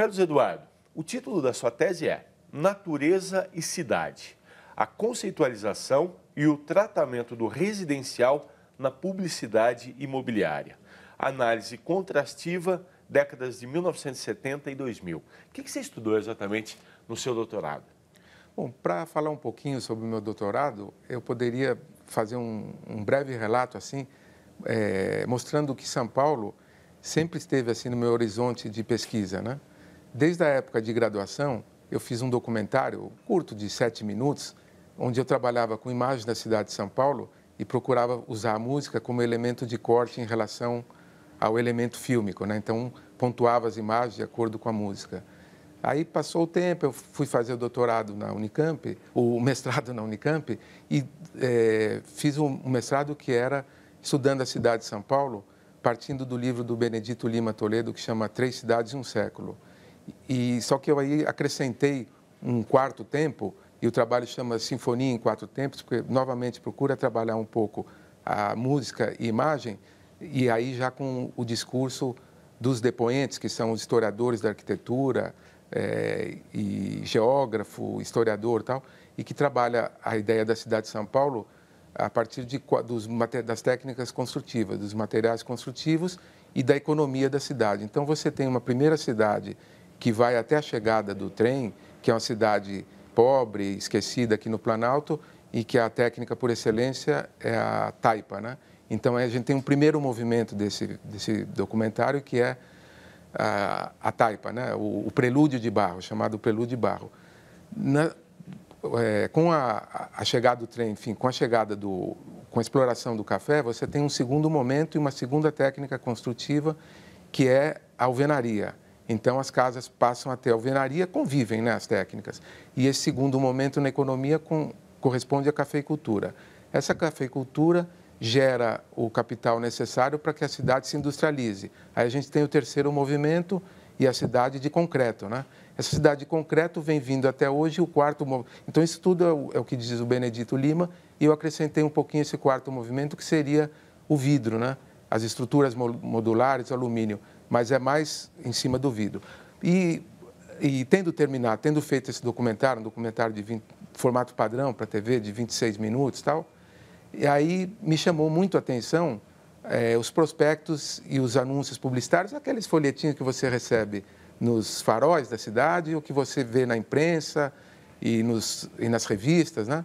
Carlos Eduardo, o título da sua tese é Natureza e Cidade: A Conceitualização e o Tratamento do Residencial na Publicidade Imobiliária. Análise contrastiva, décadas de 1970 e 2000. O que você estudou exatamente no seu doutorado? Bom, para falar um pouquinho sobre o meu doutorado, eu poderia fazer um, um breve relato assim, é, mostrando que São Paulo sempre esteve assim no meu horizonte de pesquisa, né? Desde a época de graduação, eu fiz um documentário curto de sete minutos, onde eu trabalhava com imagens da cidade de São Paulo e procurava usar a música como elemento de corte em relação ao elemento fílmico, né? Então pontuava as imagens de acordo com a música. Aí passou o tempo, eu fui fazer o doutorado na Unicamp, o mestrado na Unicamp, e é, fiz um mestrado que era estudando a cidade de São Paulo, partindo do livro do Benedito Lima Toledo, que chama Três Cidades e um Século. E só que eu aí acrescentei um quarto tempo e o trabalho chama Sinfonia em Quatro Tempos, porque novamente procura trabalhar um pouco a música e imagem e aí já com o discurso dos depoentes, que são os historiadores da arquitetura é, e geógrafo, historiador tal, e que trabalha a ideia da cidade de São Paulo a partir de, dos, das técnicas construtivas, dos materiais construtivos e da economia da cidade. Então, você tem uma primeira cidade que vai até a chegada do trem, que é uma cidade pobre, esquecida aqui no Planalto, e que a técnica por excelência é a taipa, né? Então a gente tem um primeiro movimento desse desse documentário que é a, a taipa, né? O, o, prelúdio de barro, chamado prelúdio de barro. Na, é, com a, a, chegada do trem, enfim, com a chegada do com a exploração do café, você tem um segundo momento e uma segunda técnica construtiva que é a alvenaria então, as casas passam a alvenaria, convivem né, as técnicas. E esse segundo momento na economia com, corresponde à cafeicultura. Essa cafeicultura gera o capital necessário para que a cidade se industrialize. Aí a gente tem o terceiro movimento e a cidade de concreto, né? Essa cidade de concreto vem vindo até hoje o quarto movimento. Então, isso tudo é o, é o que diz o Benedito Lima e eu acrescentei um pouquinho esse quarto movimento, que seria o vidro, né? As estruturas modulares, alumínio mas é mais em cima do vidro. E, e tendo terminado, tendo feito esse documentário, um documentário de 20, formato padrão para TV, de 26 minutos tal, e aí me chamou muito a atenção é, os prospectos e os anúncios publicitários, aqueles folhetinhos que você recebe nos faróis da cidade, ou que você vê na imprensa e, nos, e nas revistas, né?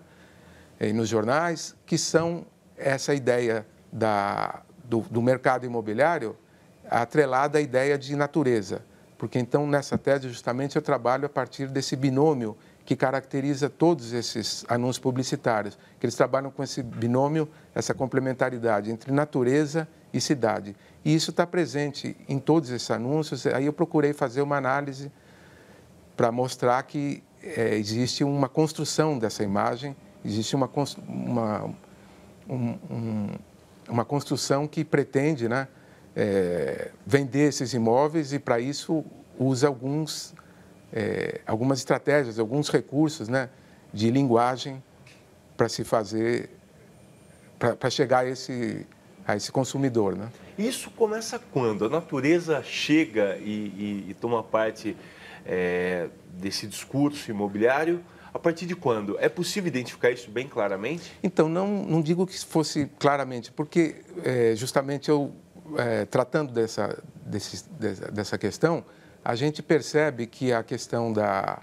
e nos jornais, que são essa ideia da, do, do mercado imobiliário atrelada à ideia de natureza, porque então nessa tese justamente eu trabalho a partir desse binômio que caracteriza todos esses anúncios publicitários, que eles trabalham com esse binômio, essa complementaridade entre natureza e cidade. E isso está presente em todos esses anúncios. Aí eu procurei fazer uma análise para mostrar que é, existe uma construção dessa imagem, existe uma, uma, um, um, uma construção que pretende né, é, vender esses imóveis e, para isso, usa alguns, é, algumas estratégias, alguns recursos né, de linguagem para se fazer, para chegar a esse, a esse consumidor. Né? Isso começa quando? A natureza chega e, e, e toma parte é, desse discurso imobiliário? A partir de quando? É possível identificar isso bem claramente? Então, não, não digo que fosse claramente, porque é, justamente eu é, tratando dessa, desse, dessa questão, a gente percebe que a questão da,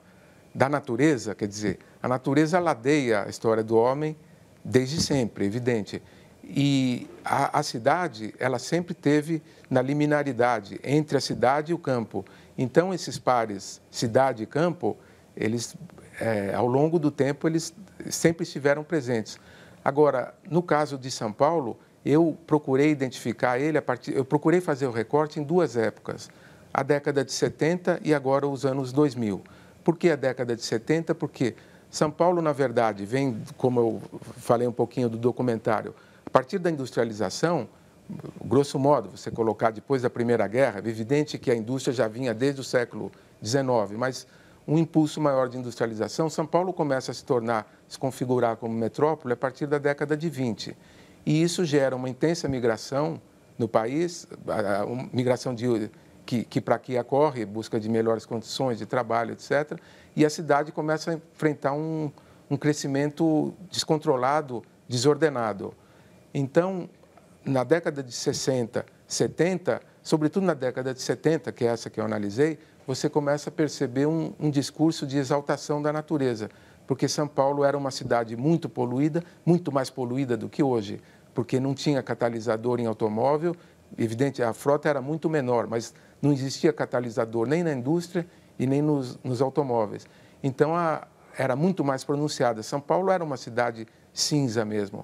da natureza, quer dizer, a natureza ladeia a história do homem desde sempre, é evidente. E a, a, cidade, ela sempre teve na liminaridade entre a cidade e o campo. Então, esses pares, cidade e campo, eles, é, ao longo do tempo, eles sempre estiveram presentes. Agora, no caso de São Paulo, eu procurei identificar ele a partir. Eu procurei fazer o recorte em duas épocas, a década de 70 e agora os anos 2000. Por que a década de 70? Porque São Paulo, na verdade, vem, como eu falei um pouquinho do documentário, a partir da industrialização, grosso modo, você colocar depois da Primeira Guerra, é evidente que a indústria já vinha desde o século XIX, mas um impulso maior de industrialização, São Paulo começa a se tornar, se configurar como metrópole a partir da década de 20. E isso gera uma intensa migração no país, migração de, que, que para aqui ocorre, busca de melhores condições de trabalho, etc. E a cidade começa a enfrentar um, um crescimento descontrolado, desordenado. Então, na década de 60, 70, sobretudo na década de 70, que é essa que eu analisei, você começa a perceber um, um discurso de exaltação da natureza porque São Paulo era uma cidade muito poluída, muito mais poluída do que hoje, porque não tinha catalisador em automóvel, evidente, a frota era muito menor, mas não existia catalisador nem na indústria e nem nos, nos automóveis. Então, a, era muito mais pronunciada. São Paulo era uma cidade cinza mesmo.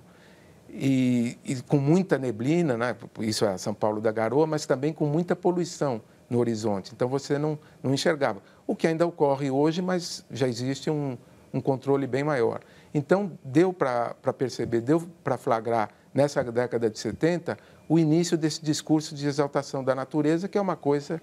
E, e, com muita neblina, né? isso é São Paulo da Garoa, mas também com muita poluição no horizonte. Então você não, não enxergava. O que ainda ocorre hoje, mas já existe um, um controle bem maior. Então, deu para perceber, deu para flagrar nessa década de 70 o início desse discurso de exaltação da natureza, que é uma coisa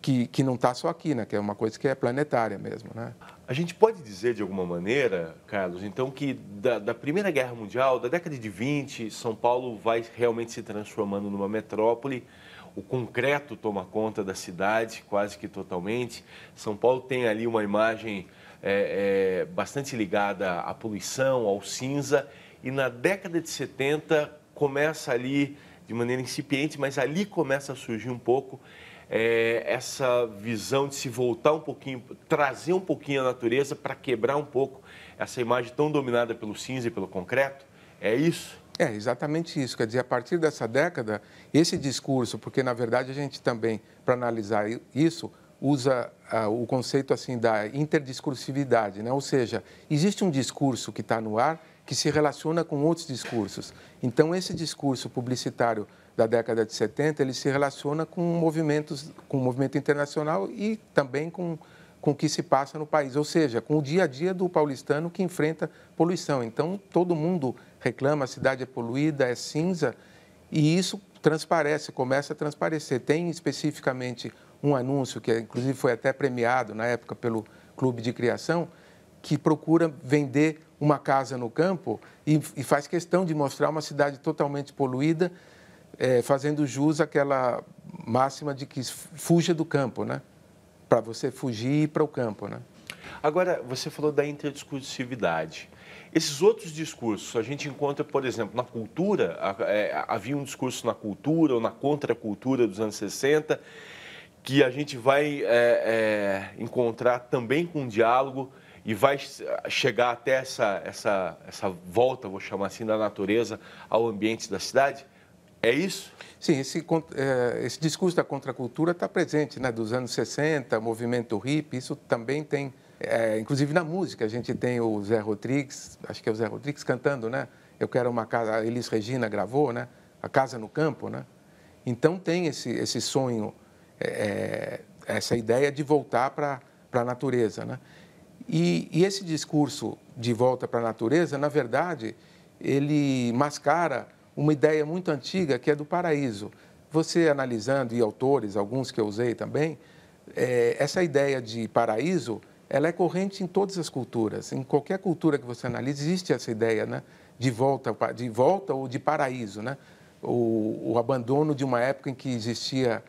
que, que não está só aqui, né? que é uma coisa que é planetária mesmo. Né? A gente pode dizer, de alguma maneira, Carlos, então, que da, da Primeira Guerra Mundial, da década de 20, São Paulo vai realmente se transformando numa metrópole o concreto toma conta da cidade quase que totalmente. São Paulo tem ali uma imagem é, é, bastante ligada à poluição, ao cinza, e na década de 70 começa ali, de maneira incipiente, mas ali começa a surgir um pouco é, essa visão de se voltar um pouquinho, trazer um pouquinho a natureza para quebrar um pouco essa imagem tão dominada pelo cinza e pelo concreto? É isso? É, exatamente isso. Quer dizer, a partir dessa década, esse discurso, porque na verdade a gente também, para analisar isso, usa ah, o conceito assim da interdiscursividade, né? ou seja, existe um discurso que está no ar que se relaciona com outros discursos. Então, esse discurso publicitário da década de 70, ele se relaciona com movimentos, com o movimento internacional e também com, com o que se passa no país, ou seja, com o dia a dia do paulistano que enfrenta poluição. Então, todo mundo reclama, a cidade é poluída, é cinza, e isso transparece, começa a transparecer. Tem especificamente um anúncio que, inclusive, foi até premiado na época pelo Clube de Criação, que procura vender uma casa no campo e, e faz questão de mostrar uma cidade totalmente poluída, é, fazendo jus àquela máxima de que fuja do campo, né? Para você fugir para o campo, né? Agora, você falou da interdiscursividade. Esses outros discursos, a gente encontra, por exemplo, na cultura, é, havia um discurso na cultura ou na contracultura dos anos 60, que a gente vai é, é, encontrar também com diálogo e vai chegar até essa, essa, essa volta, vou chamar assim, da natureza ao ambiente da cidade? É isso? Sim, esse, é, esse discurso da contracultura está presente, né? Dos anos 60, movimento hippie, isso também tem, é, inclusive na música, a gente tem o Zé Rodrigues, acho que é o Zé Rodrigues cantando, né? Eu quero uma casa, a Elis Regina gravou, né? A Casa no Campo, né? Então tem esse, esse sonho é, é, essa ideia de voltar para a natureza. Né? E, e, esse discurso de volta para a natureza, na verdade, ele mascara uma ideia muito antiga que é do paraíso. Você analisando, e autores, alguns que eu usei também, é, essa ideia de paraíso ela é corrente em todas as culturas. Em qualquer cultura que você analise, existe essa ideia né? de, volta, de volta ou de paraíso. Né? O, o abandono de uma época em que existia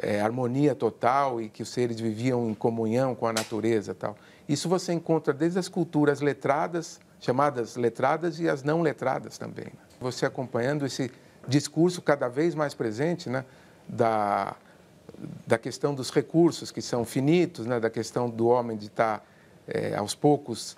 é, harmonia total e que os seres viviam em comunhão com a natureza tal. Isso você encontra desde as culturas letradas, chamadas letradas, e as não letradas também. Né? Você acompanhando esse discurso cada vez mais presente né, da, da questão dos recursos que são finitos, né, da questão do homem de estar tá, é, aos poucos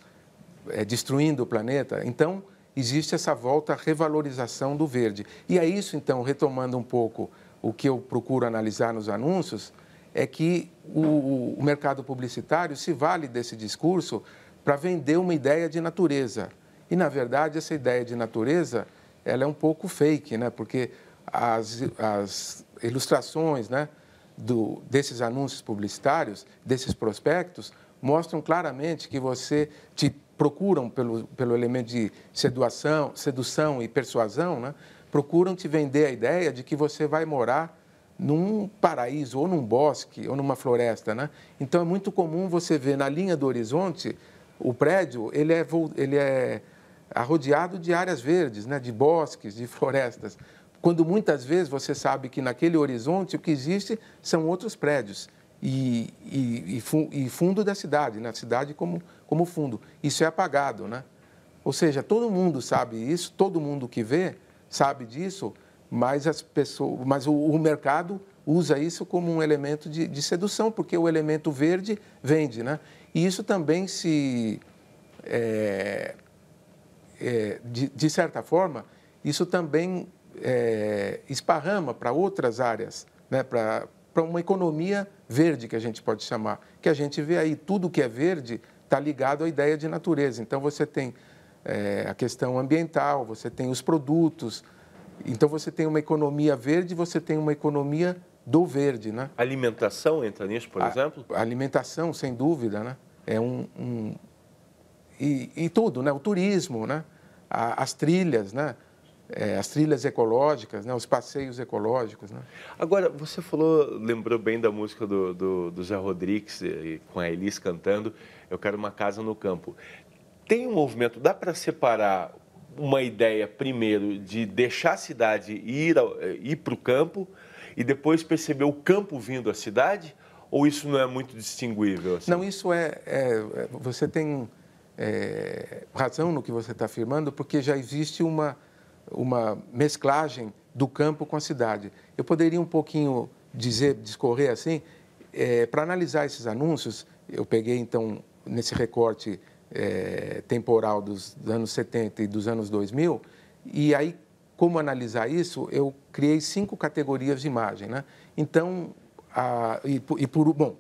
é, destruindo o planeta. Então, existe essa volta à revalorização do verde. E é isso, então, retomando um pouco o que eu procuro analisar nos anúncios é que o, o mercado publicitário se vale desse discurso para vender uma ideia de natureza. E, na verdade, essa ideia de natureza ela é um pouco fake, né? porque as, as ilustrações né, do, desses anúncios publicitários, desses prospectos, mostram claramente que você te procuram pelo, pelo elemento de seduação, sedução e persuasão, né? procuram te vender a ideia de que você vai morar num paraíso, ou num bosque, ou numa floresta. Né? Então é muito comum você ver na linha do horizonte o prédio, ele é, ele é arrodeado de áreas verdes, né? de bosques, de florestas. Quando muitas vezes você sabe que naquele horizonte o que existe são outros prédios e, e, e, e fundo da cidade, na né? cidade como, como fundo. Isso é apagado, né? Ou seja, todo mundo sabe isso, todo mundo que vê, sabe disso, mas, as pessoas, mas o, o mercado usa isso como um elemento de, de, sedução, porque o elemento verde vende. Né? E isso também se. É, é, de, de, certa forma, isso também é, esparrama para outras áreas, né? para uma economia verde, que a gente pode chamar, que a gente vê aí, tudo que é verde está ligado à ideia de natureza. Então, você tem é, a questão ambiental, você tem os produtos. Então você tem uma economia verde, você tem uma economia do verde, né? Alimentação entra nisso, por a, exemplo? alimentação, sem dúvida, né? É um, um e, e, tudo, né? O turismo, né? A, as trilhas, né? É, as trilhas ecológicas, né? Os passeios ecológicos, né? Agora você falou, lembrou bem da música do, do, do Zé Rodrigues com a Elis cantando. Eu quero uma casa no campo tem um movimento, dá para separar uma ideia primeiro de deixar a cidade ir, eh, ir para o campo e depois perceber o campo vindo à cidade? Ou isso não é muito distinguível? Assim? Não, isso é, é, é Você tem é, razão no que você está afirmando, porque já existe uma, uma mesclagem do campo com a cidade. Eu poderia um pouquinho dizer, discorrer assim, é, eh, para analisar esses anúncios, eu peguei então nesse recorte é, temporal dos anos 70 e dos anos 2000. E aí, como analisar isso? Eu criei cinco categorias de imagem. Né? Então, a, e, e, por, bom,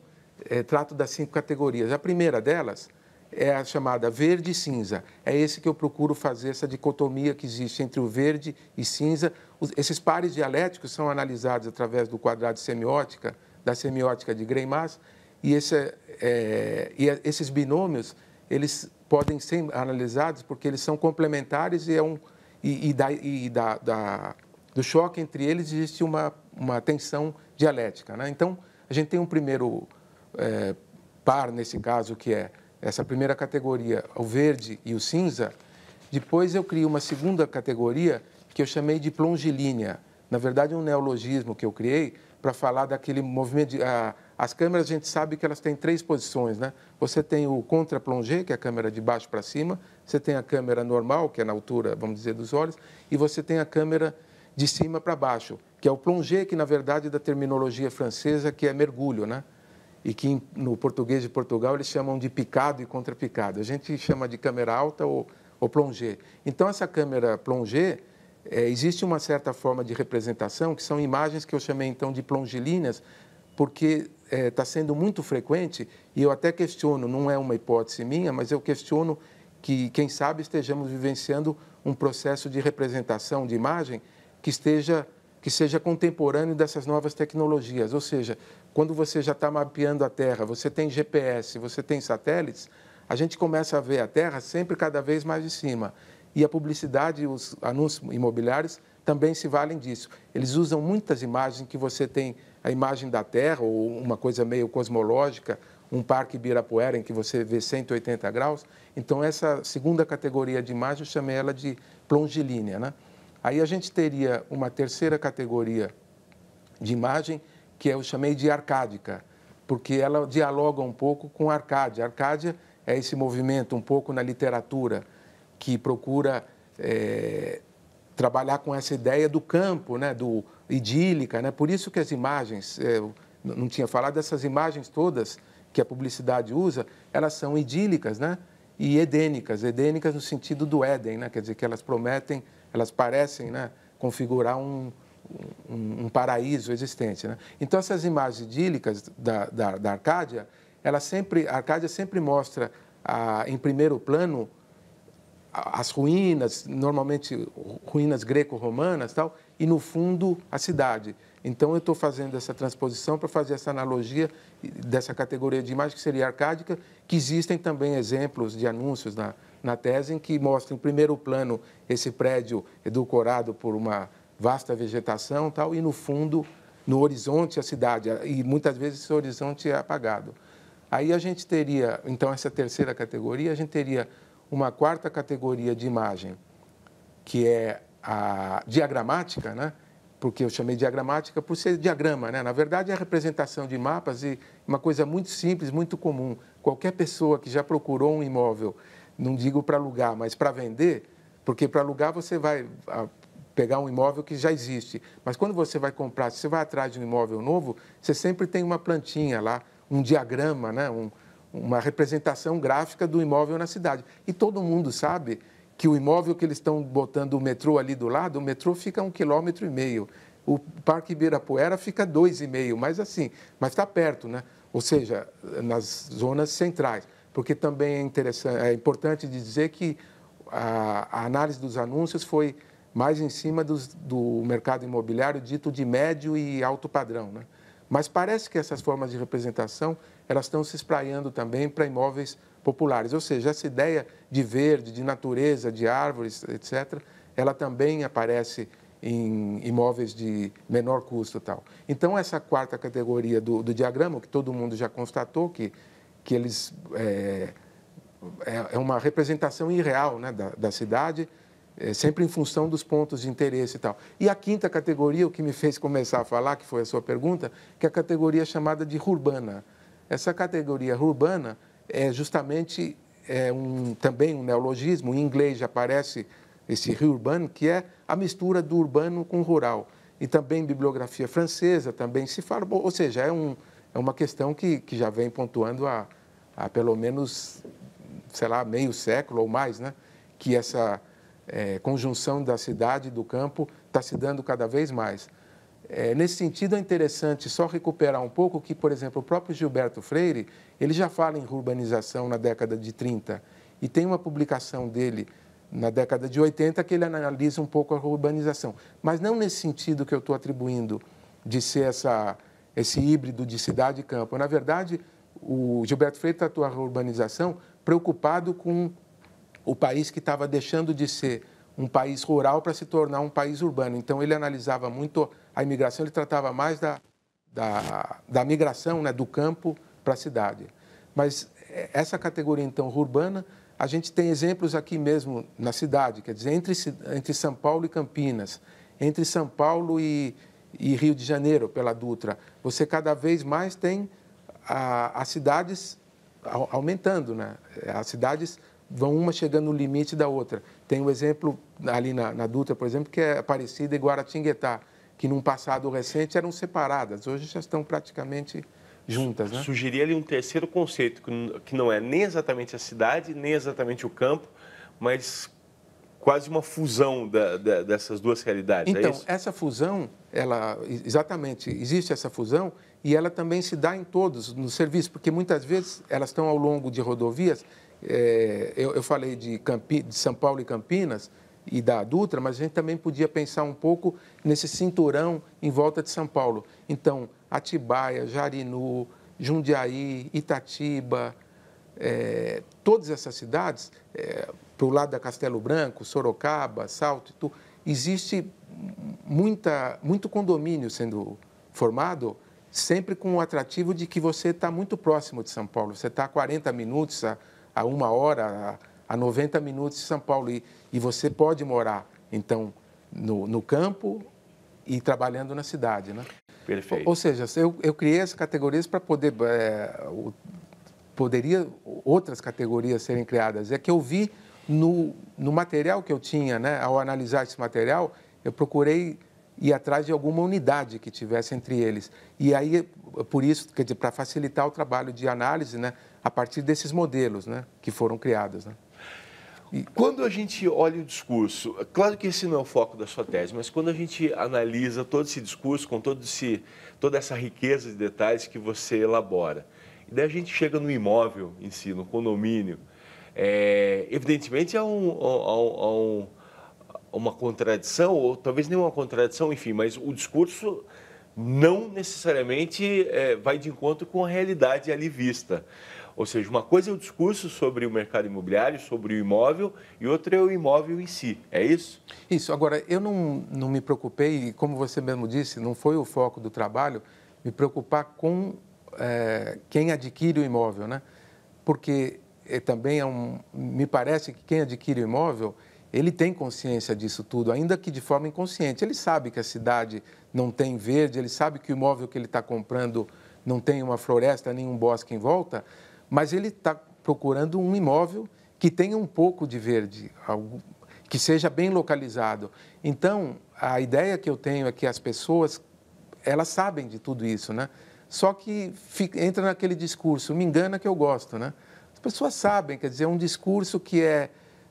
é, trato das cinco categorias. A primeira delas é a chamada verde e cinza. É esse que eu procuro fazer, essa dicotomia que existe entre o verde e cinza. Os, esses pares dialéticos são analisados através do quadrado semiótica, da semiótica de Greimas, e, esse, é, é e é, esses binômios eles podem ser analisados porque eles são complementares e, é um, e, e, da, e da, da, do choque entre eles existe uma, uma tensão dialética. Né? Então, a gente tem um primeiro é, par, nesse caso, que é essa primeira categoria, o verde e o cinza. Depois eu criei uma segunda categoria que eu chamei de plongilínea Na verdade, é um neologismo que eu criei para falar daquele movimento, de, as câmeras a gente sabe que elas têm três posições, né? Você tem o contra-plongé, que é a câmera de baixo para cima, você tem a câmera normal, que é na altura, vamos dizer, dos olhos, e você tem a câmera de cima para baixo, que é o plongé, que na verdade é da terminologia francesa, que é mergulho, né? E que no português de Portugal eles chamam de picado e contra-picado. A gente chama de câmera alta ou, ou plongé. Então essa câmera plongé, é, existe uma certa forma de representação, que são imagens que eu chamei então de plongilíneas, porque está é, tá sendo muito frequente e eu até questiono, não é uma hipótese minha, mas eu questiono que, quem sabe, estejamos vivenciando um processo de representação de imagem que esteja que seja contemporâneo dessas novas tecnologias. Ou seja, quando você já está mapeando a Terra, você tem GPS, você tem satélites, a gente começa a ver a Terra sempre cada vez mais de cima. E a publicidade os anúncios imobiliários também se valem disso. Eles usam muitas imagens que você tem a imagem da Terra, ou uma coisa meio cosmológica, um parque Ibirapuera em que você vê 180 graus. Então, essa segunda categoria de imagem, eu chamei ela de longilínea. Né? Aí a gente teria uma terceira categoria de imagem, que eu chamei de arcádica, porque ela dialoga um pouco com Arcádia. Arcádia é esse movimento um pouco na literatura que procura é, trabalhar com essa ideia do campo, né? do, idílica, né? Por isso que as imagens, é, eu não tinha falado, essas imagens todas que a publicidade usa, elas são idílicas, né? E edênicas, edênicas no sentido do Éden, né? Quer dizer que elas prometem, elas parecem, né? Configurar um, um, um paraíso existente, né? Então essas imagens idílicas da, da, da Arcádia, ela sempre, a Arcádia sempre mostra a, ah, em primeiro plano as ruínas, normalmente ruínas greco-romanas tal, e no fundo a cidade. Então eu estou fazendo essa transposição para fazer essa analogia dessa categoria de imagem que seria arcádica, que existem também exemplos de anúncios na, na tese em que mostram em primeiro plano esse prédio edulcorado por uma vasta vegetação tal, e no fundo, no horizonte, a cidade, e muitas vezes esse horizonte é apagado. Aí a gente teria, então, essa terceira categoria, a gente teria uma quarta categoria de imagem, que é a diagramática, né? porque eu chamei diagramática por ser diagrama, né? Na verdade é a representação de mapas e uma coisa muito simples, muito comum. Qualquer pessoa que já procurou um imóvel, não digo para alugar, mas para vender, porque para alugar você vai ah, pegar um imóvel que já existe, mas quando você vai comprar, se você vai atrás de um imóvel novo, você sempre tem uma plantinha lá, um diagrama, né? Um, uma representação gráfica do imóvel na cidade. E todo mundo sabe que o imóvel que eles estão botando o metrô ali do lado, o metrô fica um quilômetro e meio. O Parque Ibirapuera fica dois e meio, mas assim, mas está perto, né? Ou seja, nas zonas centrais. Porque também é, interessante, é importante dizer que a, a análise dos anúncios foi mais em cima dos, do mercado imobiliário dito de médio e alto padrão, né? Mas parece que essas formas de representação elas estão se espraiando também para imóveis populares. Ou seja, essa ideia de verde, de natureza, de árvores, etc., ela também aparece em imóveis de menor custo tal. Então, essa quarta categoria do, do diagrama, que todo mundo já constatou que, que eles... Eh, é, é uma representação irreal né, da, da cidade, é, sempre em função dos pontos de interesse e tal. E a quinta categoria, o que me fez começar a falar, que foi a sua pergunta, que é a categoria chamada de urbana. Essa categoria urbana é justamente é um, também um neologismo, em inglês já aparece esse rio urbano, que é a mistura do urbano com o rural. E também bibliografia francesa também se fala, ou seja, é, um, é uma questão que, que já vem pontuando há, há pelo menos, sei lá, meio século ou mais, né? que essa é, conjunção da cidade e do campo está se dando cada vez mais. É, nesse sentido, é interessante só recuperar um pouco que, por exemplo, o próprio Gilberto Freire, ele já fala em urbanização na década de 30 e tem uma publicação dele na década de 80 que ele analisa um pouco a urbanização, mas não nesse sentido que eu estou atribuindo de ser essa, esse híbrido de cidade e campo. Na verdade, o Gilberto Freire tratou a urbanização preocupado com o país que estava deixando de ser um país rural para se tornar um país urbano. Então, ele analisava muito a imigração, ele tratava mais da, da, da migração né, do campo para a cidade. Mas é, essa categoria, então, urbana, a gente tem exemplos aqui mesmo na cidade, quer dizer, entre, entre São Paulo e Campinas, entre São Paulo e, e Rio de Janeiro, pela Dutra. Você cada vez mais tem as cidades aumentando, né? as cidades vão uma chegando no limite da outra. Tem um exemplo ali na, na Dutra, por exemplo, que é Aparecida e Guaratinguetá, que num passado recente eram separadas, hoje já estão praticamente juntas. Né? Sugeria ali um terceiro conceito, que não é nem exatamente a cidade, nem exatamente o campo, mas quase uma fusão da, da, dessas duas realidades. É então, é essa fusão, ela exatamente existe essa fusão e ela também se dá em todos no serviços, porque muitas vezes elas estão ao longo de rodovias é, eu, eu, falei de, Campi, de São Paulo e Campinas e da Dutra, mas a gente também podia pensar um pouco nesse cinturão em volta de São Paulo. Então, Atibaia, Jarinu, Jundiaí, Itatiba, é, todas essas cidades, é, para o lado da Castelo Branco, Sorocaba, Salto, tu, existe muita, muito condomínio sendo formado, sempre com o atrativo de que você está muito próximo de São Paulo, você está a 40 minutos, a a uma hora, a, a 90 minutos de São Paulo. E, e você pode morar, então, no, no campo e trabalhando na cidade, né? Perfeito. Ou, ou seja, eu, eu criei as categorias para poder... É, o, poderia outras categorias serem criadas. É que eu vi no, no material que eu tinha, né? Ao analisar esse material, eu procurei ir atrás de alguma unidade que tivesse entre eles. E aí, por isso, para facilitar o trabalho de análise, né? a partir desses modelos né, que foram criados. Né? E quando a gente olha o discurso, é claro que esse não é o foco da sua tese, mas quando a gente analisa todo esse discurso com todo esse, toda essa riqueza de detalhes que você elabora, e daí a gente chega no imóvel em si, no condomínio, é, evidentemente há, é um, há, é, um, há uma contradição, ou talvez nem uma contradição, enfim, mas o discurso não necessariamente é, vai de encontro com a realidade ali vista. Ou seja, uma coisa é o discurso sobre o mercado imobiliário, sobre o imóvel, e outra é o imóvel em si. É isso? Isso. Agora, eu não, não me preocupei, como você mesmo disse, não foi o foco do trabalho, me preocupar com é, quem adquire o imóvel, né? Porque é, também é um, me parece que quem adquire o imóvel ele tem consciência disso tudo, ainda que de forma inconsciente. Ele sabe que a cidade não tem verde, ele sabe que o imóvel que ele está comprando não tem uma floresta nem um bosque em volta, mas ele está procurando um imóvel que tenha um pouco de verde, que seja bem localizado. Então, a ideia que eu tenho é que as pessoas, elas sabem de tudo isso, né? Só que fica, entra naquele discurso, me engana que eu gosto, né? As pessoas sabem, quer dizer, é um discurso que é,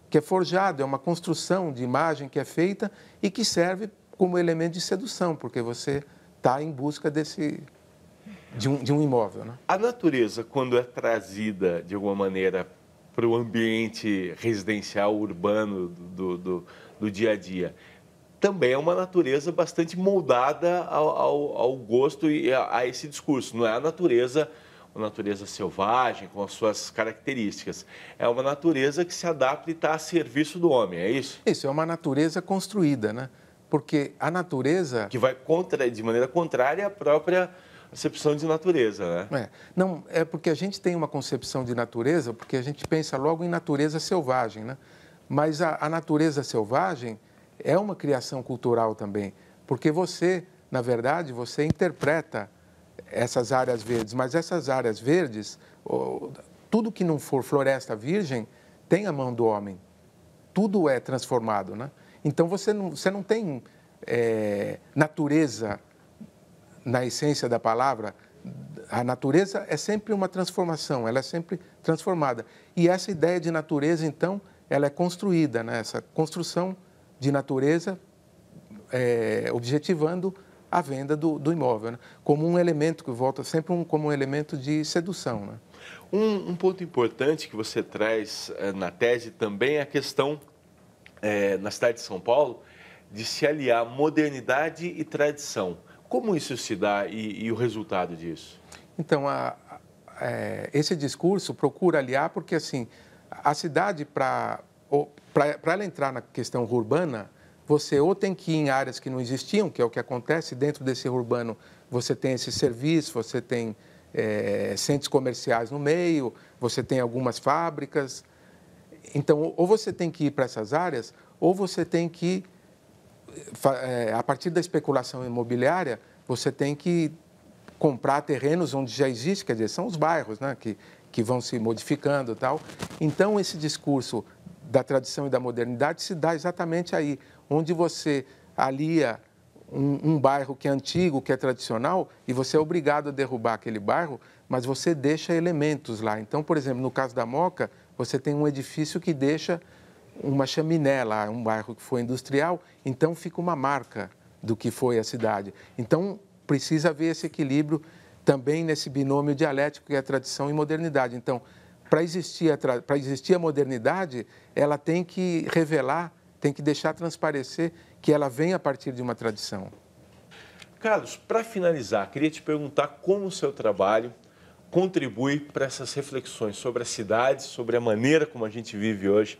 que é forjado, é uma construção de imagem que é feita e que serve como elemento de sedução, porque você está em busca desse, de um, de um imóvel. Né? A natureza, quando é trazida de alguma maneira para o ambiente residencial, urbano do, do, do, dia a dia, também é uma natureza bastante moldada ao, ao, ao gosto e a, a, esse discurso. Não é a natureza, uma natureza selvagem, com as suas características. É uma natureza que se adapta e está a serviço do homem, é isso? Isso, é uma natureza construída, né? Porque a natureza. Que vai contra, de maneira contrária à própria concepção de natureza, né? É. Não, é porque a gente tem uma concepção de natureza, porque a gente pensa logo em natureza selvagem, né? Mas a, a natureza selvagem é uma criação cultural também, porque você, na verdade, você interpreta essas áreas verdes, mas essas áreas verdes, tudo que não for floresta virgem, tem a mão do homem. Tudo é transformado, né? Então você não, você não tem é, natureza na essência da palavra, a natureza é sempre uma transformação, ela é sempre transformada. E essa ideia de natureza, então, ela é construída, né? essa construção de natureza, é, objetivando a venda do, do imóvel, né? como um elemento que volta sempre um, como um elemento de sedução. Né? Um, um, ponto importante que você traz é, na tese também é a questão, eh, na cidade de São Paulo, de se aliar modernidade e tradição. Como isso se dá e, e o resultado disso? Então, a, a, é, esse discurso procura aliar, porque assim, a cidade, para ela entrar na questão urbana, você ou tem que ir em áreas que não existiam, que é o que acontece, dentro desse urbano você tem esse serviço, você tem é, centros comerciais no meio, você tem algumas fábricas. Então, ou você tem que ir para essas áreas, ou você tem que é, a partir da especulação imobiliária, você tem que comprar terrenos onde já existe, quer dizer, são os bairros né, que, que vão se modificando tal. Então, esse discurso da tradição e da modernidade se dá exatamente aí, onde você alia um, um, bairro que é antigo, que é tradicional, e você é obrigado a derrubar aquele bairro, mas você deixa elementos lá. Então, por exemplo, no caso da Moca, você tem um edifício que deixa uma chaminé lá, um bairro que foi industrial, então fica uma marca do que foi a cidade. Então precisa haver esse equilíbrio também nesse binômio dialético que é tradição e modernidade. Então, para existir, para existir a modernidade, ela tem que revelar, tem que deixar transparecer que ela vem a partir de uma tradição. Carlos, para finalizar, queria te perguntar como o seu trabalho contribui para essas reflexões sobre a cidade, sobre a maneira como a gente vive hoje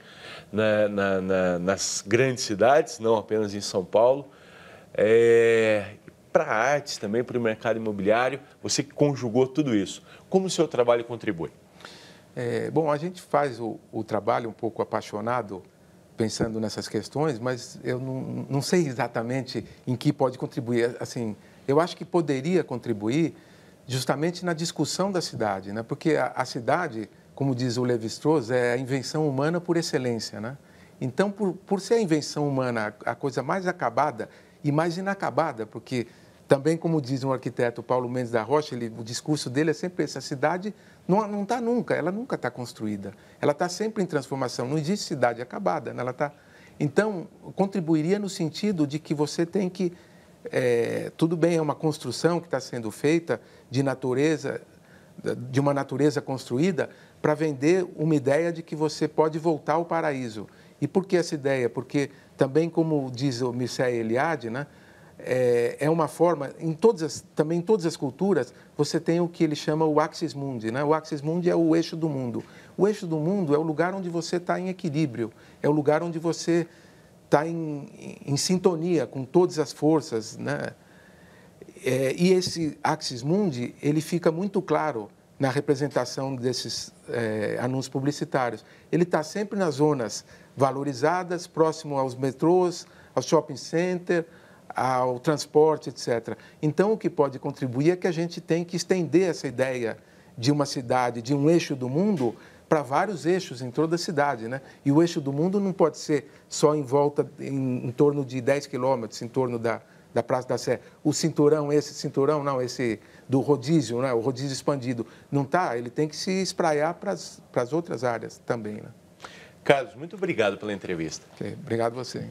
na, na, na, nas grandes cidades, não apenas em São Paulo. É, para a arte também, para o mercado imobiliário, você que conjugou tudo isso. Como o seu trabalho contribui? É, bom, a gente faz o, o, trabalho um pouco apaixonado, pensando nessas questões, mas eu não, não sei exatamente em que pode contribuir. Assim, eu acho que poderia contribuir justamente na discussão da cidade, né? Porque a, a cidade, como diz o Levi-Strauss, é a invenção humana por excelência, né? Então, por, por ser a invenção humana a, coisa mais acabada e mais inacabada, porque também, como diz um arquiteto, Paulo Mendes da Rocha, ele, o discurso dele é sempre essa a cidade não está nunca, ela nunca está construída, ela está sempre em transformação, não existe cidade acabada, né? ela está. Então, contribuiria no sentido de que você tem que é, tudo bem, é uma construção que está sendo feita de natureza, de uma natureza construída para vender uma ideia de que você pode voltar ao paraíso. E por que essa ideia? Porque também, como diz o Mircea Eliade, né, é, é, uma forma, em todas as, também em todas as culturas, você tem o que ele chama o axis mundi. Né? O axis mundi é o eixo do mundo. O eixo do mundo é o lugar onde você está em equilíbrio, é o lugar onde você está em, em, sintonia com todas as forças, né? É, e esse axis mundi ele fica muito claro na representação desses é, anúncios publicitários. Ele está sempre nas zonas valorizadas, próximo aos metrôs, ao shopping center, ao transporte, etc. Então, o que pode contribuir é que a gente tem que estender essa ideia de uma cidade, de um eixo do mundo, para vários eixos em toda a cidade. Né? E o eixo do mundo não pode ser só em volta, em, em torno de 10 quilômetros, em torno da, da Praça da Sé. O cinturão, esse cinturão, não, esse do rodízio, né? o rodízio expandido, não está, ele tem que se espraiar para as outras áreas também. Né? Carlos, muito obrigado pela entrevista. Okay, obrigado você.